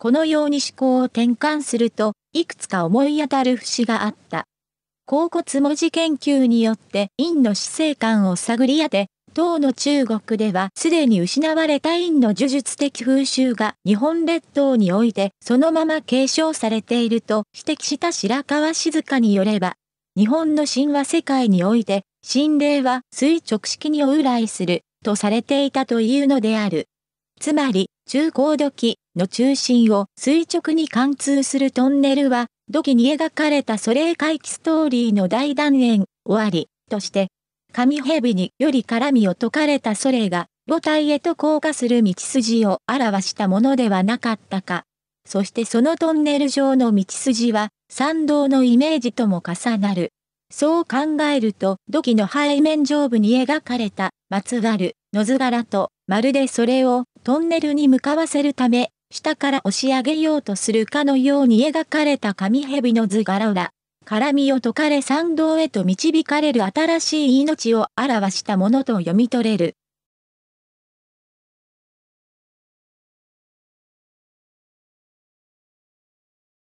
このように思考を転換すると、いくつか思い当たる節があった。甲骨文字研究によって陰の死生観を探り当て、当の中国ではすでに失われた陰の呪術的風習が日本列島においてそのまま継承されていると指摘した白川静香によれば、日本の神話世界において、心霊は垂直式に往来するとされていたというのである。つまり、中高時、の中心を垂直に貫通するトンネルは、土器に描かれたソレイ回帰ストーリーの大断円、終わり、として、神蛇により絡みを解かれたソレイが、母体へと降下する道筋を表したものではなかったか。そしてそのトンネル上の道筋は、参道のイメージとも重なる。そう考えると、土器の背面上部に描かれた、松原、野図柄と、まるでそれをトンネルに向かわせるため、下から押し上げようとするかのように描かれた紙蛇の図柄裏、絡みを解かれ参道へと導かれる新しい命を表したものと読み取れる。